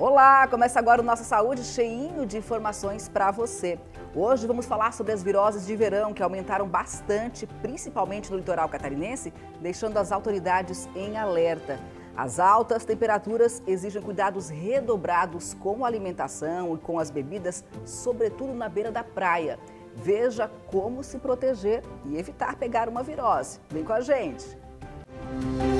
Olá, começa agora o Nossa Saúde cheinho de informações para você. Hoje vamos falar sobre as viroses de verão que aumentaram bastante, principalmente no litoral catarinense, deixando as autoridades em alerta. As altas temperaturas exigem cuidados redobrados com a alimentação e com as bebidas, sobretudo na beira da praia. Veja como se proteger e evitar pegar uma virose. Vem com a gente! Música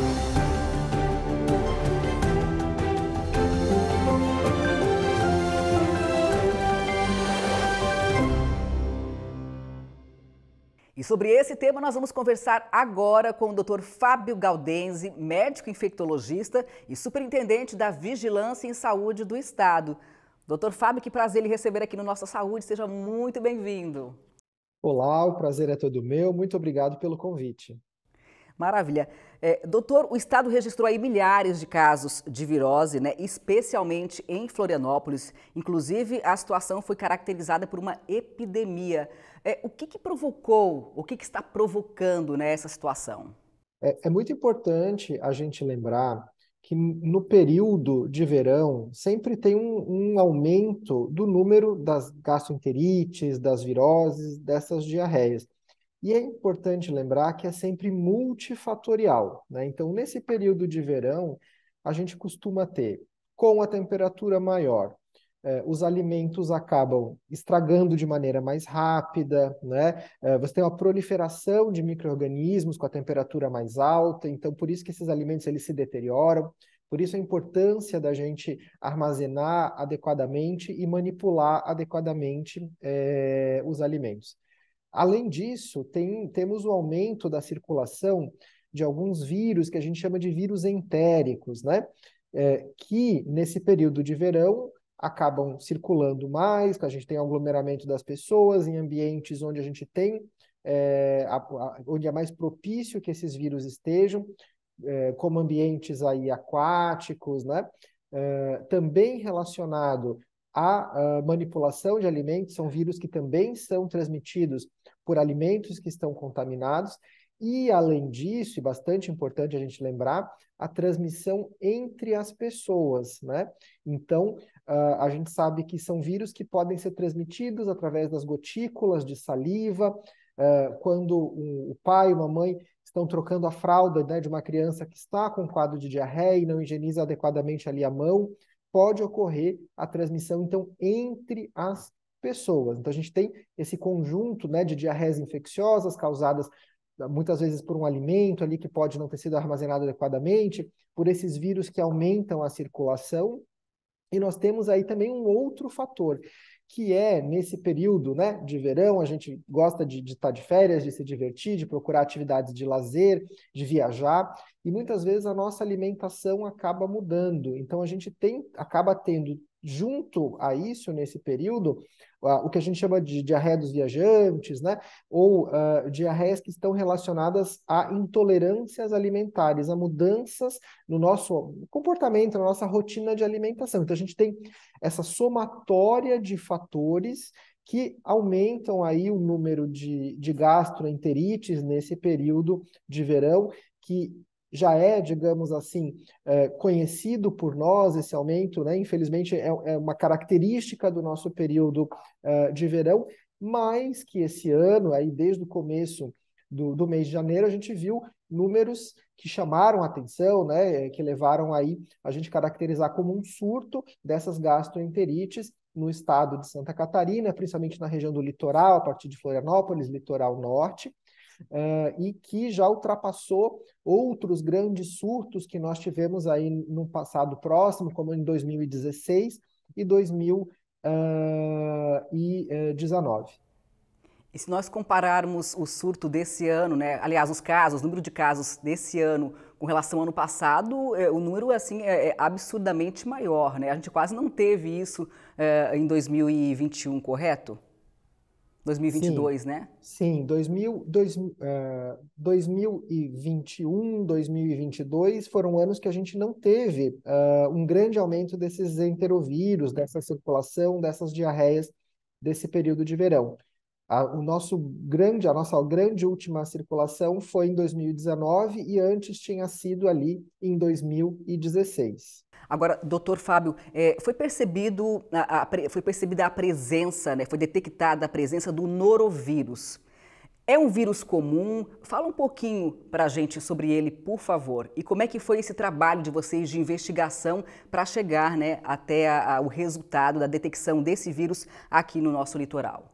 E sobre esse tema nós vamos conversar agora com o Dr. Fábio Galdense, médico infectologista e superintendente da Vigilância em Saúde do Estado. Doutor Fábio, que prazer lhe receber aqui no Nossa Saúde, seja muito bem-vindo. Olá, o prazer é todo meu, muito obrigado pelo convite. Maravilha. É, doutor, o estado registrou aí milhares de casos de virose, né, especialmente em Florianópolis. Inclusive, a situação foi caracterizada por uma epidemia. É, o que, que, provocou, o que, que está provocando né, essa situação? É, é muito importante a gente lembrar que no período de verão sempre tem um, um, aumento do número das gastroenterites, das viroses, dessas diarreias. E é importante lembrar que é sempre multifatorial. Né? Então, nesse período de verão, a gente costuma ter, com a temperatura maior, eh, os alimentos acabam estragando de maneira mais rápida, né? Eh, você tem uma proliferação de micro-organismos com a temperatura mais alta, então por isso que esses alimentos eles se deterioram. Por isso a importância da gente armazenar adequadamente e manipular adequadamente eh, os alimentos. Além disso, tem, temos o aumento da circulação de alguns vírus que a gente chama de vírus entéricos, né? É, que nesse período de verão acabam circulando mais, que a gente tem aglomeramento das pessoas em ambientes onde a gente tem, é, a, a, onde é mais propício que esses vírus estejam, é, como ambientes aí aquáticos, né? É, também relacionado à manipulação de alimentos, são vírus que também são transmitidos por alimentos que estão contaminados. E, além disso, e bastante importante a gente lembrar, a transmissão entre as pessoas, né? Então, ah, a gente sabe que são vírus que podem ser transmitidos através das gotículas de saliva, ah, quando o pai e uma mãe estão trocando a fralda né, de uma criança que está com quadro de diarreia e não higieniza adequadamente ali a mão, pode ocorrer a transmissão, então, entre as pessoas. Então a gente tem esse conjunto né, de diarreias infecciosas causadas ah, muitas vezes por um alimento ali que pode não ter sido armazenado adequadamente, por esses vírus que aumentam a circulação. E nós temos aí também um outro fator, que é nesse período né, de verão, a gente gosta de, de estar tá de férias, de se divertir, de procurar atividades de lazer, de viajar, e muitas vezes a nossa alimentação acaba mudando. Então a gente tem, acaba tendo Junto a isso, nesse período, o que a gente chama de diarreia dos viajantes, né? Ou uh, diarreias que estão relacionadas a intolerâncias alimentares, a mudanças no nosso comportamento, na nossa rotina de alimentação. Então, a gente tem essa somatória de fatores que aumentam aí o número de, de gastroenterites nesse período de verão, que já é, digamos assim, é, conhecido por nós esse aumento, né? infelizmente é, é, uma característica do nosso período é, de verão, mas que esse ano, aí desde o começo do, do mês de janeiro, a gente viu números que chamaram atenção, né? É, que levaram aí a gente caracterizar como um surto dessas gastroenterites no estado de Santa Catarina, principalmente na região do litoral, a partir de Florianópolis, litoral norte, uh, e que já ultrapassou outros grandes surtos que nós tivemos aí no passado próximo, como em 2016 e 2019. Eh, eh, e se nós compararmos o surto desse ano, né, aliás, os casos, o número de casos desse ano com relação ao ano passado, é, o número assim, é, é, absurdamente maior. Né? A gente quase não teve isso é, em 2021, correto? 2022, sim, né? Sim, 2000, dois, uh, 2021, 2022 foram anos que a gente não teve uh, um grande aumento desses enterovírus, dessa circulação, dessas diarreias desse período de verão. A, o nosso grande, a nossa grande última circulação foi em 2019 e antes tinha sido ali em 2016. Agora, doutor Fábio, é, foi, percebido a, a, foi percebida a presença, né, foi detectada a presença do norovírus. É um vírus comum? Fala um pouquinho para a gente sobre ele, por favor. E como é que foi esse trabalho de vocês de investigação para chegar né, até a, a, o resultado da detecção desse vírus aqui no nosso litoral?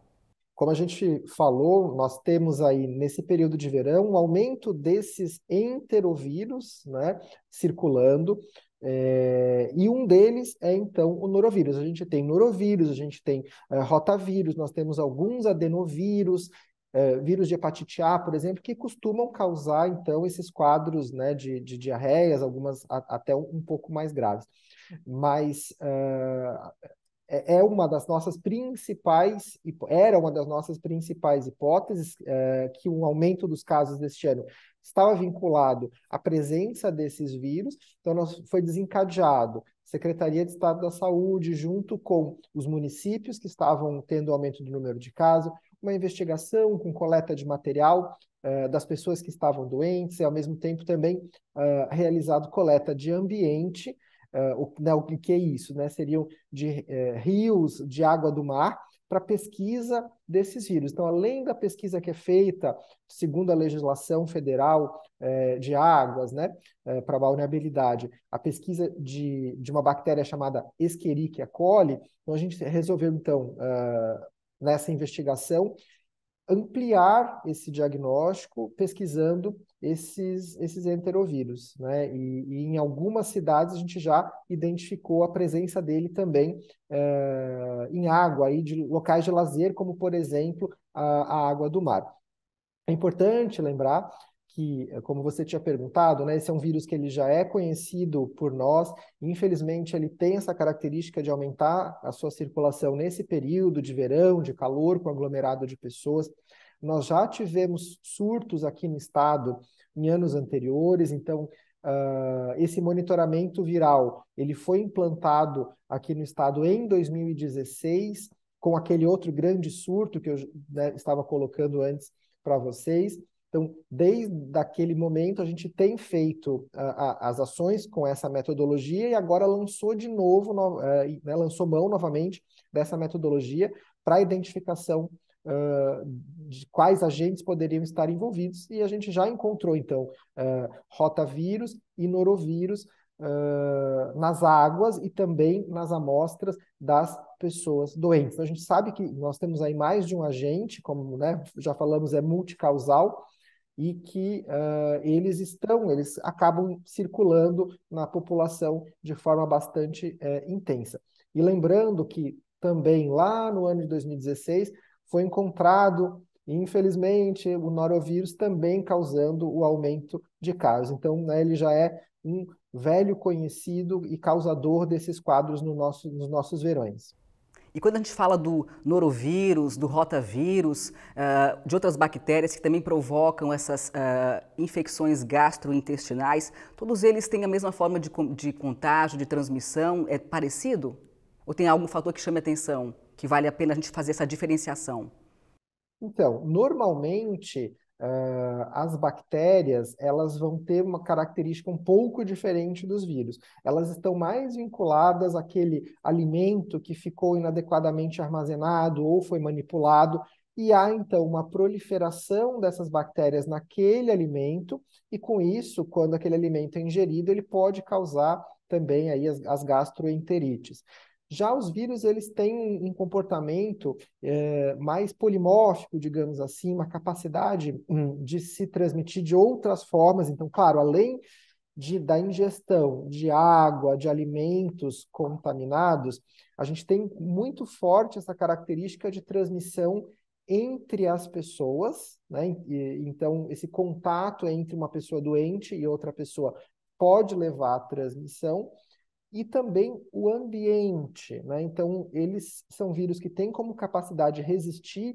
Como a gente falou, nós temos aí nesse período de verão um aumento desses enterovírus né, circulando, é, e um deles é então o norovírus. A gente tem norovírus, a gente tem é, rotavírus, nós temos alguns adenovírus, é, vírus de hepatite A, por exemplo, que costumam causar então esses quadros né, de, de diarreias, algumas a, até um, pouco mais graves. Mas uh, é, é uma das nossas principais, era uma das nossas principais hipóteses, é, que um aumento dos casos deste ano estava vinculado à presença desses vírus, então nós, foi desencadeado Secretaria de Estado da Saúde, junto com os municípios que estavam tendo aumento do número de casos, uma investigação com coleta de material uh, das pessoas que estavam doentes, e ao mesmo tempo também uh, realizado coleta de ambiente Uh, o, né, o que é isso? Né? Seriam de eh, rios de água do mar para pesquisa desses vírus. Então, além da pesquisa que é feita segundo a legislação federal eh, de águas, né, a para a pesquisa de, de uma bactéria chamada Escherichia coli, então a gente resolveu, então, uh, nessa investigação, ampliar esse diagnóstico pesquisando esses, esses enterovírus, né? E, e, em algumas cidades a gente já identificou a presença dele também é, em água, aí de locais de lazer, como por exemplo a, a água do mar. É importante lembrar que, eh, como você tinha perguntado, né, esse é um vírus que ele já é conhecido por nós. Infelizmente, ele tem essa característica de aumentar a sua circulação nesse período de verão, de calor, com aglomerado de pessoas. Nós já tivemos surtos aqui no estado em anos anteriores, então Uh, esse monitoramento viral ele foi implantado aqui no estado em 2016 com aquele outro grande surto que eu né, estava colocando antes para vocês então, desde aquele momento, a gente tem feito a, as ações com essa metodologia e agora lançou de novo, no, é, né, lançou mão novamente dessa metodologia para identificação Uh, de quais agentes poderiam estar envolvidos, e a gente já encontrou, então, uh, rotavírus e norovírus uh, nas águas e também nas amostras das pessoas doentes. Então, a gente sabe que nós temos aí mais de um agente, como né, já falamos, é multicausal, e que uh, eles estão, eles acabam circulando na população de forma bastante eh, intensa. E lembrando que também lá no ano de 2016 foi encontrado, infelizmente, o norovírus também causando o aumento de casos. Então, né, ele já é um velho conhecido e causador desses quadros no nosso, nos nossos verões. E quando a gente fala do norovírus, do rotavírus, uh, de outras bactérias que também provocam essas uh, infecções gastrointestinais, todos eles têm a mesma forma de, de contágio, de transmissão? É parecido? Ou tem algum fator que chame atenção, que vale a pena a gente fazer essa diferenciação? Então, normalmente Uh, as bactérias elas vão ter uma característica um pouco diferente dos vírus. Elas estão mais vinculadas àquele alimento que ficou inadequadamente armazenado ou foi manipulado, e há então uma proliferação dessas bactérias naquele alimento, e com isso, quando aquele alimento é ingerido, ele pode causar também aí as, as gastroenterites. Já os vírus, eles têm um comportamento é, mais polimórfico, digamos assim, uma capacidade hum, de se transmitir de outras formas. Então, claro, além de, da ingestão de água, de alimentos contaminados, a gente tem muito forte essa característica de transmissão entre as pessoas, né? E, então, esse contato entre uma pessoa doente e outra pessoa pode levar à transmissão e também o ambiente. Né? Então, eles são vírus que têm como capacidade resistir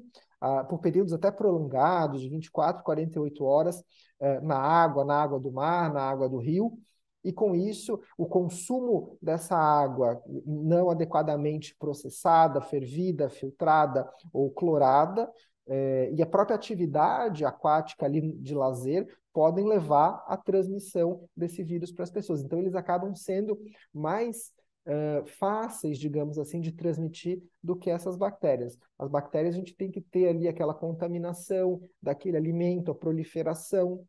por períodos até prolongados, de 24, 48 horas, eh, na água, na água do mar, na água do rio. E com isso, o consumo dessa água não adequadamente processada, fervida, filtrada ou clorada é, e a própria atividade aquática ali de lazer podem levar à transmissão desse vírus para as pessoas. Então, eles acabam sendo mais Uh, fáceis, digamos assim, de transmitir do que essas bactérias. As bactérias a gente tem que ter ali aquela contaminação daquele alimento, a proliferação.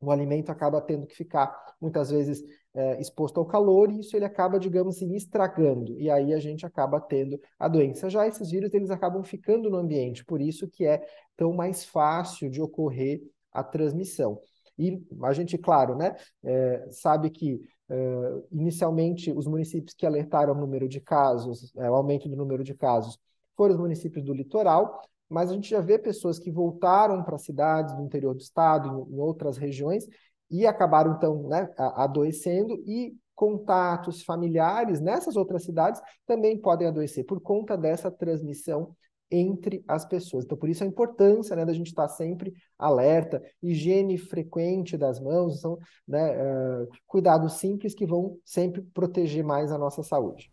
O alimento acaba tendo que ficar muitas vezes é, exposto ao calor e isso ele acaba, digamos assim, estragando. E aí a gente acaba tendo a doença. Já esses vírus, eles acabam ficando no ambiente, por isso que é tão mais fácil de ocorrer a transmissão. E a gente, claro, né, é, sabe que é, inicialmente os municípios que alertaram o número de casos, é, o aumento do número de casos, foram os municípios do litoral, mas a gente já vê pessoas que voltaram para cidades do interior do estado, em, em outras regiões, e acabaram então né, adoecendo e contatos familiares nessas outras cidades também podem adoecer por conta dessa transmissão entre as pessoas. Então, por isso a importância né, da gente estar sempre alerta, higiene frequente das mãos, são né, uh, cuidados simples que vão sempre proteger mais a nossa saúde.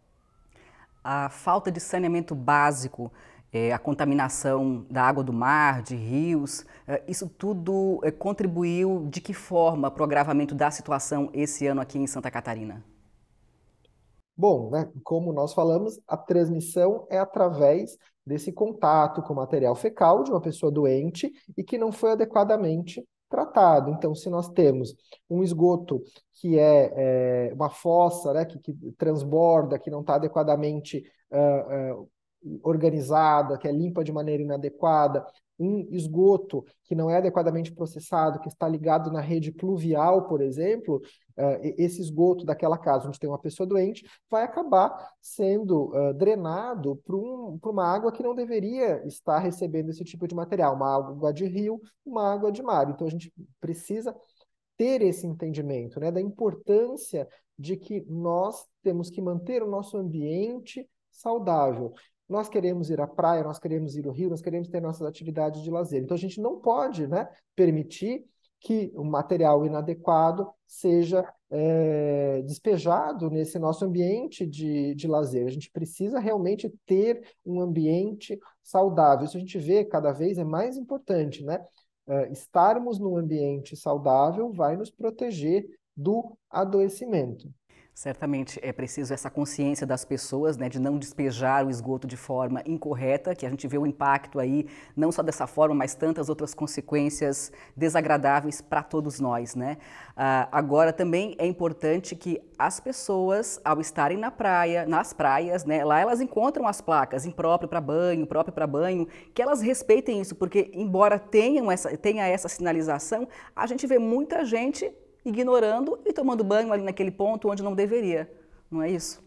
A falta de saneamento básico é, a contaminação da água do mar, de rios, é, isso tudo é, contribuiu de que forma para o agravamento da situação esse ano aqui em Santa Catarina? Bom, né, como nós falamos, a transmissão é através desse contato com material fecal de uma pessoa doente e que não foi adequadamente tratado. Então, se nós temos um esgoto que é, é uma fossa, né, que, que, transborda, que não está adequadamente uh, uh, organizada, que é limpa de maneira inadequada, um esgoto que não é adequadamente processado, que está ligado na rede pluvial, por exemplo, eh, esse esgoto daquela casa onde tem uma pessoa doente vai acabar sendo eh, drenado para um, uma água que não deveria estar recebendo esse tipo de material, uma água de rio, uma água de mar. Então a gente precisa ter esse entendimento né, da importância de que nós temos que manter o nosso ambiente saudável nós queremos ir à praia, nós queremos ir ao rio, nós queremos ter nossas atividades de lazer. Então a gente não pode né, permitir que o um material inadequado seja é, despejado nesse nosso ambiente de, de lazer. A gente precisa realmente ter um ambiente saudável. Isso a gente vê cada vez é mais importante, né? É, estarmos num ambiente saudável vai nos proteger do adoecimento. Certamente é preciso essa consciência das pessoas, né, de não despejar o esgoto de forma incorreta, que a gente vê o impacto aí, não só dessa forma, mas tantas outras consequências desagradáveis para todos nós, né? Ah, agora também é importante que as pessoas, ao estarem na praia, nas praias, né, lá elas encontram as placas impróprio para banho, próprio para banho, que elas respeitem isso, porque embora tenham essa, tenha essa sinalização, a gente vê muita gente ignorando e tomando banho ali naquele ponto onde não deveria, não é isso?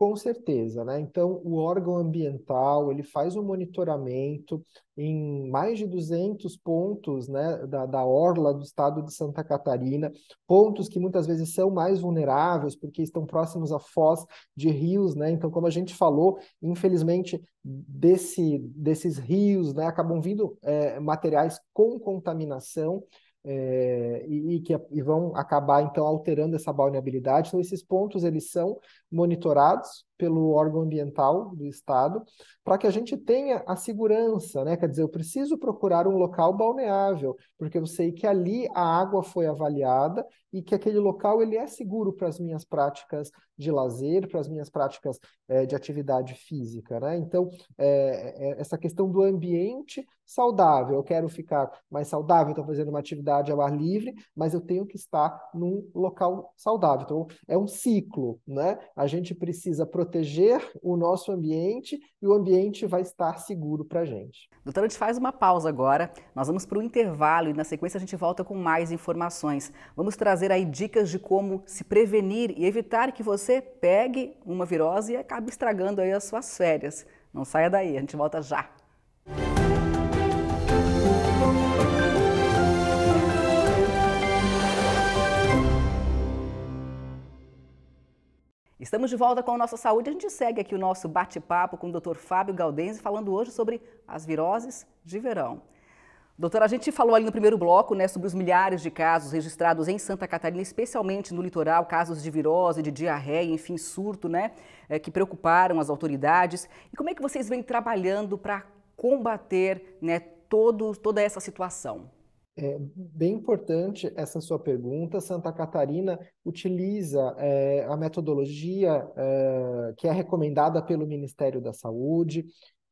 Com certeza, né? Então, o órgão ambiental, ele faz um monitoramento em mais de 200 pontos, né, da, da orla do estado de Santa Catarina, pontos que muitas vezes são mais vulneráveis porque estão próximos a foz de rios, né? Então, como a gente falou, infelizmente desse, desses rios, né, acabam vindo é, materiais com contaminação é, e, e, que e vão acabar então alterando essa balneabilidade. Então esses pontos eles são monitorados pelo órgão ambiental do estado, para que a gente tenha a segurança, né? Quer dizer, eu preciso procurar um local balneável, porque eu sei que ali a água foi avaliada e que aquele local ele é seguro para as minhas práticas de lazer, para as minhas práticas é, de atividade física, né? Então, é, é, essa questão do ambiente saudável, eu quero ficar mais saudável, estou fazendo uma atividade ao ar livre, mas eu tenho que estar num local saudável. Então, é um ciclo, né? A gente precisa proteger o nosso ambiente e o ambiente vai estar seguro para a gente. Doutora, a gente faz uma pausa agora. Nós vamos para o intervalo e na sequência a gente volta com mais informações. Vamos trazer aí dicas de como se prevenir e evitar que você pegue uma virose e acabe estragando aí as suas férias. Não saia daí, a gente volta já. Estamos de volta com a nossa saúde. A gente segue aqui o nosso bate-papo com o Dr. Fábio Galdense, falando hoje sobre as viroses de verão. Doutora, a gente falou ali no primeiro bloco né, sobre os milhares de casos registrados em Santa Catarina, especialmente no litoral, casos de virose, de diarreia, enfim, surto, né, é, que preocuparam as autoridades. E como é que vocês vêm trabalhando para combater né, todo, toda essa situação? É bem importante essa sua pergunta. Santa Catarina utiliza é, a metodologia é, que é recomendada pelo Ministério da Saúde,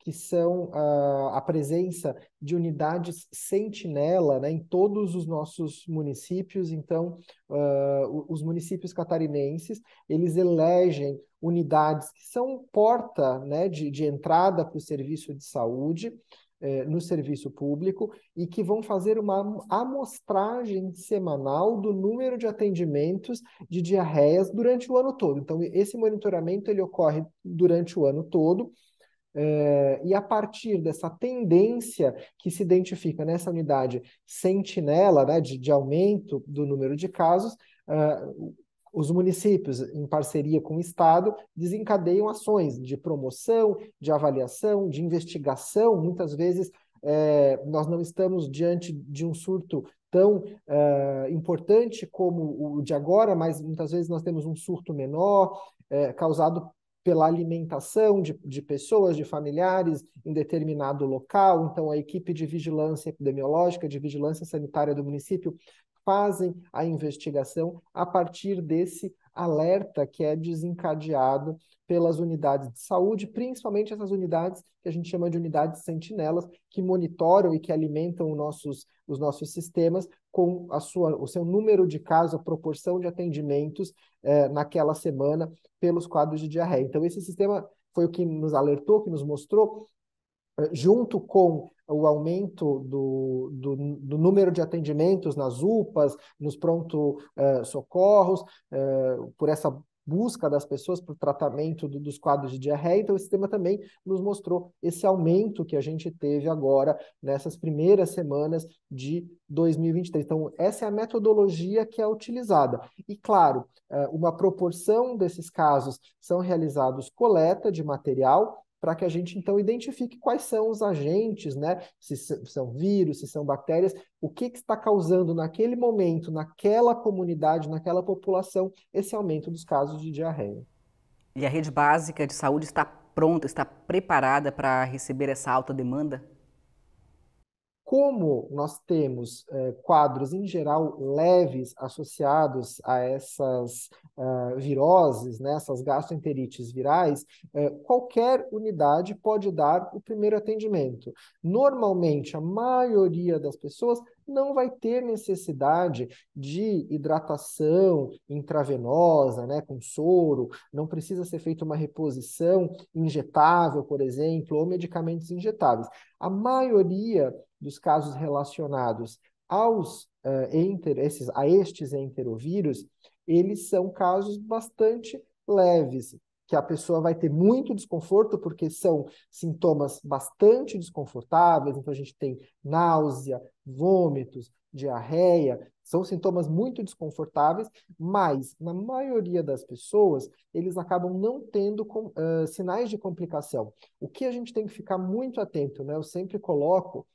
que são a, a presença de unidades sentinela né, em todos os nossos municípios. Então, uh, os municípios catarinenses, eles elegem unidades que são porta né, de, de entrada para o serviço de saúde, eh, no serviço público e que vão fazer uma amostragem semanal do número de atendimentos de diarreias durante o ano todo. Então, esse monitoramento ele ocorre durante o ano todo. É, e a partir dessa tendência que se identifica nessa unidade sentinela né, de, de aumento do número de casos, ah, os municípios, em parceria com o Estado, desencadeiam ações de promoção, de avaliação, de investigação. Muitas vezes é, nós não estamos diante de um surto tão é, importante como o de agora, mas muitas vezes nós temos um surto menor, é, causado pela alimentação de, de, pessoas, de familiares em determinado local. Então, a equipe de vigilância epidemiológica, de vigilância sanitária do município fazem a investigação a partir desse alerta que é desencadeado pelas unidades de saúde, principalmente essas unidades que a gente chama de unidades sentinelas, que monitoram e que alimentam os nossos, os nossos sistemas com a sua, o seu número de casos, a proporção de atendimentos eh, naquela semana pelos quadros de diarreia. Então, esse sistema foi o que nos alertou, que nos mostrou junto com o aumento do, do, do, número de atendimentos nas UPAs, nos pronto-socorros, eh, uh, eh, uh, por essa busca das pessoas para o tratamento do, dos quadros de diarreia. Então, o sistema também nos mostrou esse aumento que a gente teve agora nessas primeiras semanas de 2023. Então, essa é a metodologia que é utilizada. E, claro, eh, uma proporção desses casos são realizados coleta de material para que a gente então identifique quais são os agentes, né? Se são vírus, se são bactérias, o que, que está causando naquele momento, naquela comunidade, naquela população, esse aumento dos casos de diarreia. E a rede básica de saúde está pronta, está preparada para receber essa alta demanda? como nós temos eh, quadros, em geral, leves associados a essas uh, viroses, né, essas gastroenterites virais, eh, qualquer unidade pode dar o primeiro atendimento. Normalmente, a maioria das pessoas não vai ter necessidade de hidratação intravenosa, né, com soro, não precisa ser feita uma reposição injetável, por exemplo, ou medicamentos injetáveis. A maioria dos casos relacionados aos uh, enter, esses, a estes enterovírus, eles são casos bastante leves, que a pessoa vai ter muito desconforto, porque são sintomas bastante desconfortáveis, então a gente tem náusea, vômitos, diarreia, são sintomas muito desconfortáveis, mas na maioria das pessoas eles acabam não tendo uh, sinais de complicação. O que a gente tem que ficar muito atento, né? Eu sempre coloco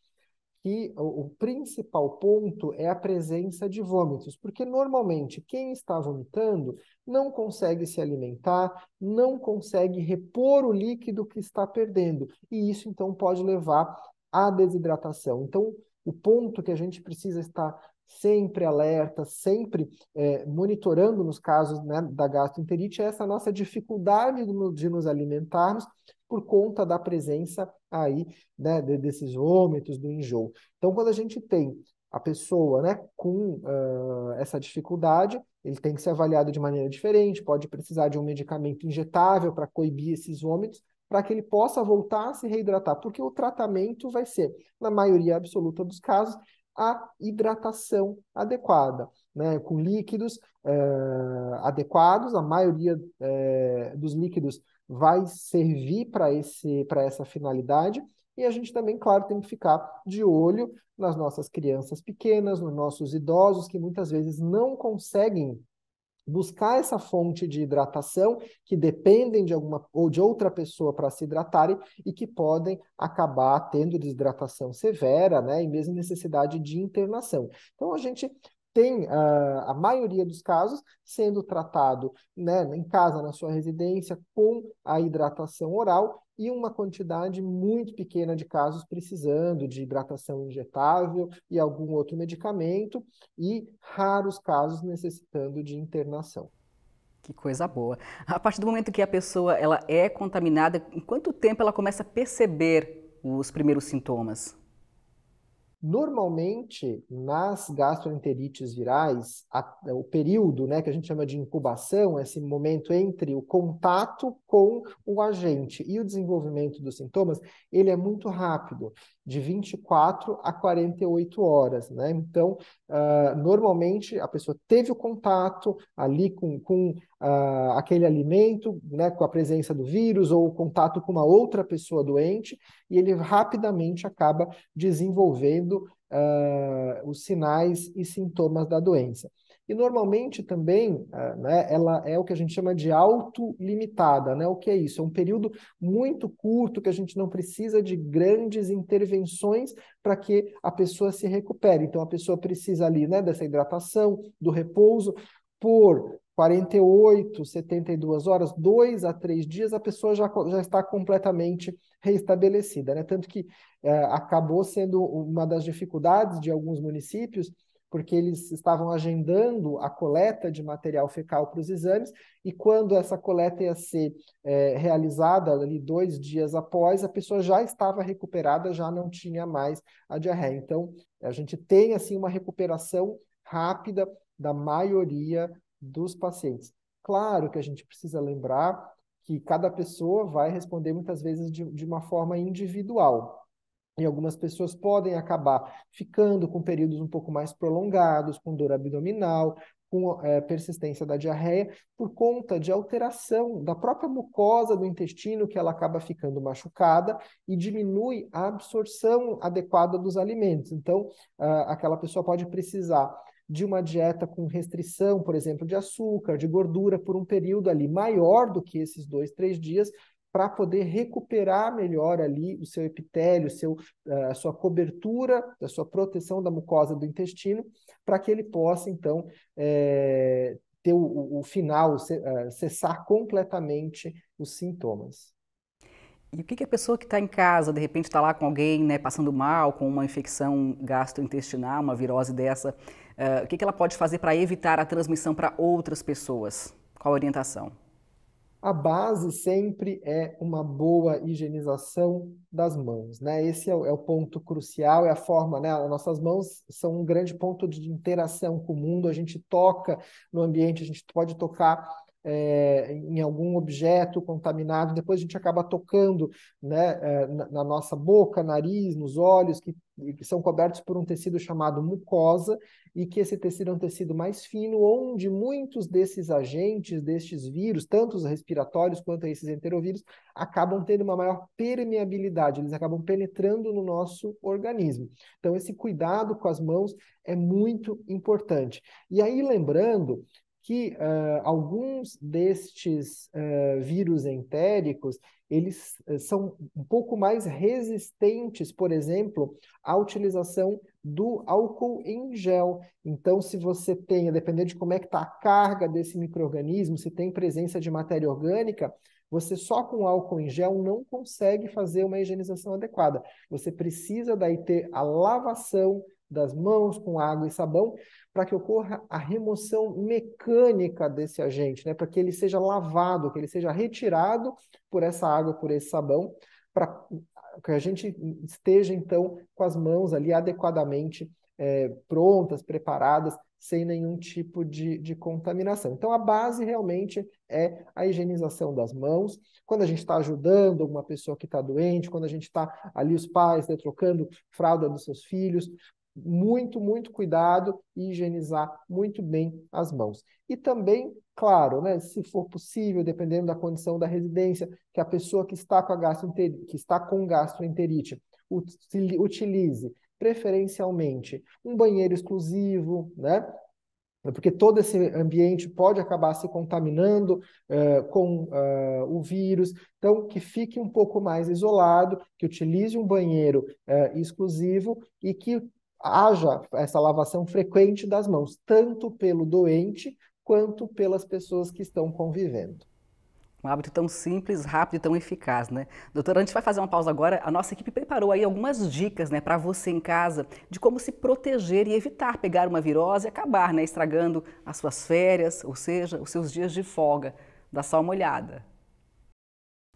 que o, o principal ponto é a presença de vômitos, porque normalmente quem está vomitando não consegue se alimentar, não consegue repor o líquido que está perdendo, e isso então pode levar à desidratação. Então, o ponto que a gente precisa estar sempre alerta, sempre é, monitorando nos casos né, da gastroenterite é essa nossa dificuldade de nos alimentarmos por conta da presença aí né, desses vômitos, do enjoo. Então, quando a gente tem a pessoa né, com uh, essa dificuldade, ele tem que ser avaliado de maneira diferente, pode precisar de um medicamento injetável para coibir esses vômitos, para que ele possa voltar a se reidratar, porque o tratamento vai ser, na maioria absoluta dos casos, a hidratação adequada, né? com líquidos é, adequados, a maioria é, dos líquidos vai servir para esse para essa finalidade. E a gente também, claro, tem que ficar de olho nas nossas crianças pequenas, nos nossos idosos que muitas vezes não conseguem buscar essa fonte de hidratação que dependem de alguma ou de outra pessoa para se hidratarem e que podem acabar tendo desidratação severa, né, e mesmo necessidade de internação. Então a gente tem uh, a maioria dos casos sendo tratado né, em casa, na sua residência, com a hidratação oral e uma quantidade muito pequena de casos precisando de hidratação injetável e algum outro medicamento, e raros casos necessitando de internação. Que coisa boa. A partir do momento que a pessoa ela é contaminada, em quanto tempo ela começa a perceber os primeiros sintomas? Normalmente, nas gastroenterites virais, a, o período né, que a gente chama de incubação, esse momento entre o contato com o agente e o desenvolvimento dos sintomas, ele é muito rápido de 24 a 48 horas, né? Então, uh, normalmente a pessoa teve o contato ali com, com uh, aquele alimento, né, com a presença do vírus ou o contato com uma outra pessoa doente, e ele rapidamente acaba desenvolvendo uh, os sinais e sintomas da doença. E normalmente também ah, né, ela é o que a gente chama de autolimitada, né? O que é isso? É um período muito curto que a gente não precisa de grandes intervenções para que a pessoa se recupere. Então a pessoa precisa ali né, dessa hidratação, do repouso, por 48, 72 horas, dois a três dias, a pessoa já, já está completamente reestabelecida. Né? Tanto que eh, acabou sendo uma das dificuldades de alguns municípios porque eles estavam agendando a coleta de material fecal para os exames, e quando essa coleta ia ser é, realizada, ali dois dias após, a pessoa já estava recuperada, já não tinha mais a diarreia. Então, a gente tem, assim, uma recuperação rápida da maioria dos pacientes. Claro que a gente precisa lembrar que cada pessoa vai responder muitas vezes de, de uma forma individual. E algumas pessoas podem acabar ficando com períodos um pouco mais prolongados, com dor abdominal, com é, persistência da diarreia, por conta de alteração da própria mucosa do intestino, que ela acaba ficando machucada e diminui a absorção adequada dos alimentos. Então, aquela pessoa pode precisar de uma dieta com restrição, por exemplo, de açúcar, de gordura, por um período ali maior do que esses dois, três dias, para poder recuperar melhor ali o seu epitélio, seu, eh, a sua cobertura, a sua proteção da mucosa do intestino, para que ele possa, então, é, ter o, o final, eh, cessar completamente os sintomas. E o que, que a pessoa que está em casa, de repente está lá com alguém né, passando mal, com uma infecção gastrointestinal, uma virose dessa, uh, o que, que ela pode fazer para evitar a transmissão para outras pessoas? Qual a orientação? A base sempre é uma boa higienização das mãos, né? Esse é o, é o, ponto crucial, é a forma, né? As nossas mãos são um grande ponto de interação com o mundo, a gente toca no ambiente, a gente pode tocar é, em algum objeto contaminado, depois a gente acaba tocando né, eh, na, na nossa boca, nariz, nos olhos, que, que, são cobertos por um tecido chamado mucosa, e que esse tecido é um tecido mais fino, onde muitos desses agentes, destes vírus, tanto os respiratórios quanto esses enterovírus, acabam tendo uma maior permeabilidade, eles acabam penetrando no nosso organismo. Então, esse cuidado com as mãos é muito importante. E aí, lembrando que uh, alguns destes uh, vírus entéricos eles são um pouco mais resistentes, por exemplo, à utilização do álcool em gel. Então, se você tem, dependendo de como é que está a carga desse microorganismo, se tem presença de matéria orgânica, você só com álcool em gel não consegue fazer uma higienização adequada. Você precisa daí ter a lavação das mãos com água e sabão, para que ocorra a remoção mecânica desse agente, né? para que ele seja lavado, que ele seja retirado por essa água, por esse sabão, para que a gente esteja, então, com as mãos ali adequadamente é, prontas, preparadas, sem nenhum tipo de, de contaminação. Então, a base realmente é a higienização das mãos. Quando a gente está ajudando alguma pessoa que está doente, quando a gente está ali, os pais né, trocando fralda dos seus filhos, muito, muito cuidado e higienizar muito bem as mãos. E também, claro, né, se for possível, dependendo da condição da residência, que a pessoa que está com, a gastroenter... que está com gastroenterite utilize preferencialmente um banheiro exclusivo, né? Porque todo esse ambiente pode acabar se contaminando uh, com uh, o vírus, então que fique um pouco mais isolado, que utilize um banheiro uh, exclusivo e que haja essa lavação frequente das mãos, tanto pelo doente quanto pelas pessoas que estão convivendo. Um hábito tão simples, rápido e tão eficaz, né? Doutora, a gente vai fazer uma pausa agora. A nossa equipe preparou aí algumas dicas, né, para você em casa, de como se proteger e evitar pegar uma virose e acabar, né, estragando as suas férias, ou seja, os seus dias de folga. Dá só uma olhada.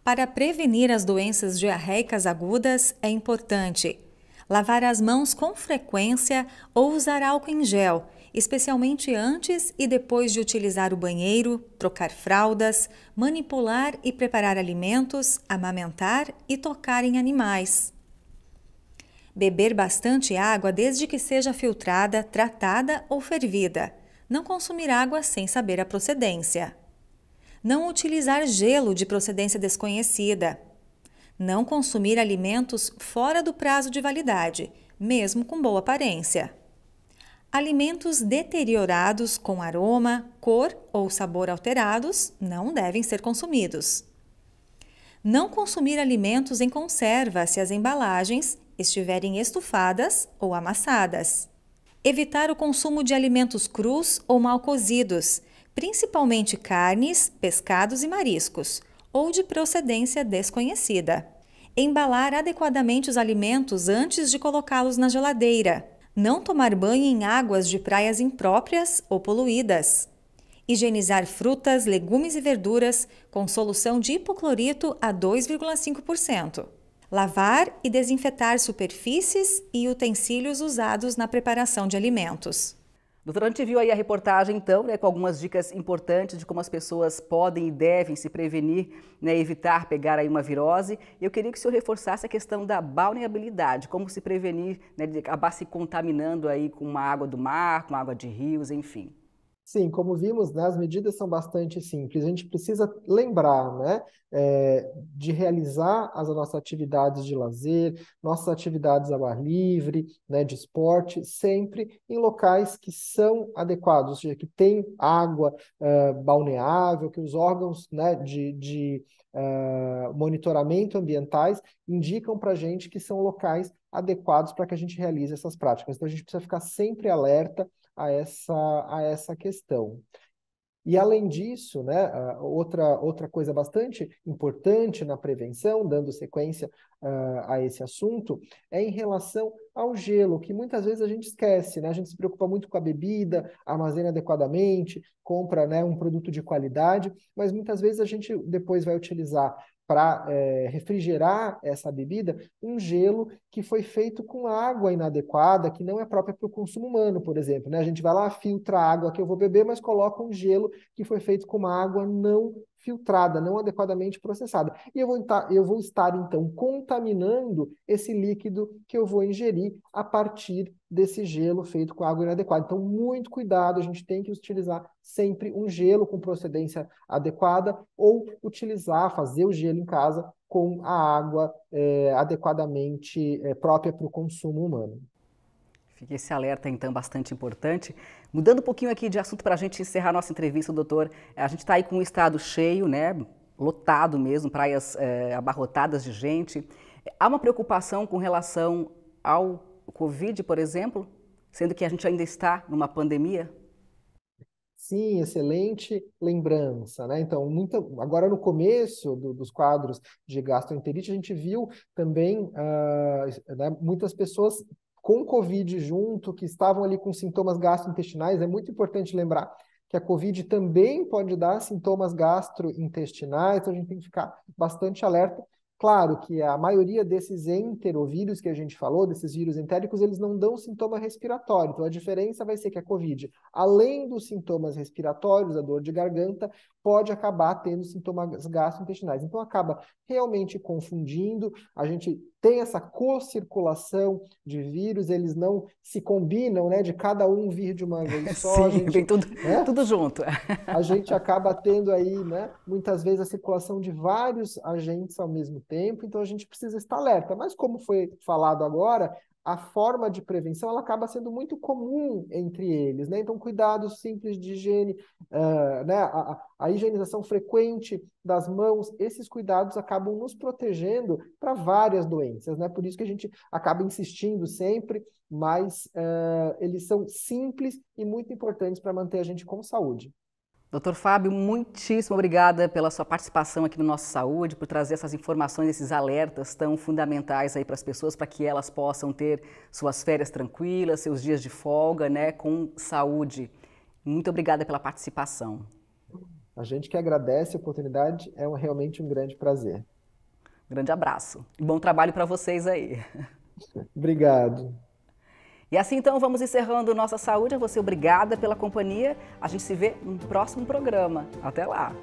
Para prevenir as doenças diarreicas agudas, é importante lavar as mãos com frequência ou usar álcool em gel, especialmente antes e depois de utilizar o banheiro, trocar fraldas, manipular e preparar alimentos, amamentar e tocar em animais. Beber bastante água desde que seja filtrada, tratada ou fervida. Não consumir água sem saber a procedência. Não utilizar gelo de procedência desconhecida não consumir alimentos fora do prazo de validade, mesmo com boa aparência. Alimentos deteriorados com aroma, cor ou sabor alterados não devem ser consumidos. Não consumir alimentos em conserva se as embalagens estiverem estufadas ou amassadas. Evitar o consumo de alimentos crus ou mal cozidos, principalmente carnes, pescados e mariscos, ou de procedência desconhecida. Embalar adequadamente os alimentos antes de colocá-los na geladeira. Não tomar banho em águas de praias impróprias ou poluídas. Higienizar frutas, legumes e verduras com solução de hipoclorito a 2,5% lavar e desinfetar superfícies e utensílios usados na preparação de alimentos. Doutora, a gente viu aí a reportagem, então, né, com algumas dicas importantes de como as pessoas podem e devem se prevenir, né, evitar pegar aí uma virose. Eu queria que o senhor reforçasse a questão da balneabilidade, como se prevenir, né, de acabar se contaminando aí com uma água do mar, com água de rios, enfim. Sim, como vimos, né, as medidas são bastante simples. A gente precisa lembrar né, é, de realizar as nossas atividades de lazer, nossas atividades ao ar livre, né, de esporte, sempre em locais que são adequados, ou seja, que tem água é, balneável, que os órgãos né, de, de Uh, monitoramento ambientais indicam para a gente que são locais adequados para que a gente realize essas práticas. Então, a gente precisa ficar sempre alerta a essa, a essa questão. E além disso, né, outra, outra coisa bastante importante na prevenção, dando sequência uh, a esse assunto, é em relação ao gelo, que muitas vezes a gente esquece, né? A gente se preocupa muito com a bebida, armazena adequadamente, compra né, um produto de qualidade, mas muitas vezes a gente depois vai utilizar para é, refrigerar essa bebida um gelo que foi feito com água inadequada, que não é própria para o consumo humano, por exemplo. Né? A gente vai lá, filtra a água que eu vou beber, mas coloca um gelo que foi feito com uma água não filtrada, não adequadamente processada. E eu vou, estar, tá, eu vou estar, então, contaminando esse líquido que eu vou ingerir a partir desse gelo feito com água inadequada. Então, muito cuidado, a gente tem que utilizar sempre um gelo com procedência adequada ou utilizar, fazer o gelo em casa com a água é, adequadamente é, própria para o consumo humano esse alerta, então, é bastante importante. Mudando um pouquinho aqui de assunto para a gente encerrar nossa entrevista, doutor. Eh, a gente está aí com o estado cheio, né? Lotado mesmo, praias é, abarrotadas de gente. Há uma preocupação com relação ao Covid, por exemplo, sendo que a gente ainda está numa pandemia? Sim, excelente lembrança, né? Então, muita, agora no começo do, dos quadros de gastroenterite, a gente viu também uh, né, muitas pessoas com Covid junto, que estavam ali com sintomas gastrointestinais, é muito importante lembrar que a Covid também pode dar sintomas gastrointestinais, então a gente tem que ficar bastante alerta. Claro que a maioria desses enterovírus que a gente falou, desses vírus entéricos, eles não dão sintoma respiratório. Então a diferença vai ser que a Covid, além dos sintomas respiratórios, a dor de garganta, pode acabar tendo sintomas gastrointestinais. Então acaba realmente confundindo, a gente tem essa co-circulação de vírus, eles não se combinam, né? De cada um vir de uma vez só. Sim, gente, vem tudo, né? tudo junto. A gente acaba tendo aí, né? Muitas vezes a circulação de vários agentes ao mesmo tempo, então a gente precisa estar alerta. Mas como foi falado agora, a forma de prevenção ela acaba sendo muito comum entre eles, né? Então, cuidados simples de higiene, uh, né? A, a, higienização frequente das mãos, esses cuidados acabam nos protegendo para várias doenças, né? Por isso que a gente acaba insistindo sempre, mas uh, eles são simples e muito importantes para manter a gente com saúde. Doutor Fábio, muitíssimo obrigada pela sua participação aqui no nosso Saúde, por trazer essas informações, esses alertas tão fundamentais aí para as pessoas, para que elas possam ter suas férias tranquilas, seus dias de folga, né, com saúde. Muito obrigada pela participação. A gente que agradece a oportunidade, é um, realmente um grande prazer. Grande abraço. Bom trabalho para vocês aí. Obrigado. E assim então vamos encerrando Nossa Saúde. A você, obrigada pela companhia. A gente se vê no próximo programa. Até lá!